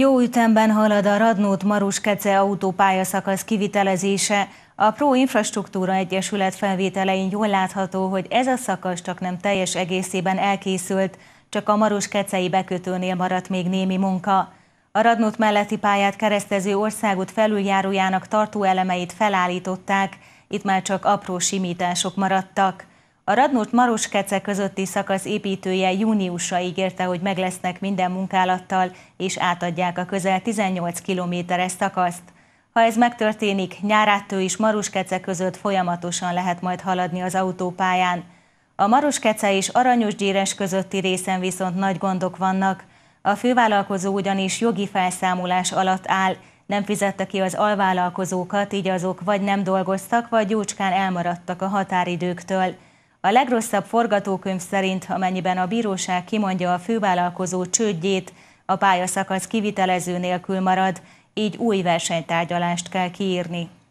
Jó ütemben halad a radnót kece autópálya szakasz kivitelezése. A Pro Infrastruktúra Egyesület felvételein jól látható, hogy ez a szakasz csak nem teljes egészében elkészült, csak a kecei bekötőnél maradt még némi munka. A Radnót melletti pályát keresztező országút felüljárójának tartó elemeit felállították, itt már csak apró simítások maradtak. A Radnót Maroskece közötti szakasz építője júniusra ígérte, hogy meglesznek minden munkálattal, és átadják a közel 18 kilométeres szakaszt. Ha ez megtörténik, nyáráttő is Maroskece között folyamatosan lehet majd haladni az autópályán. A Maroskece és Gyíres közötti részen viszont nagy gondok vannak. A fővállalkozó ugyanis jogi felszámolás alatt áll, nem fizette ki az alvállalkozókat, így azok vagy nem dolgoztak, vagy jócskán elmaradtak a határidőktől. A legrosszabb forgatókönyv szerint, amennyiben a bíróság kimondja a fővállalkozó csődjét, a pályaszakasz kivitelező nélkül marad, így új versenytárgyalást kell kiírni.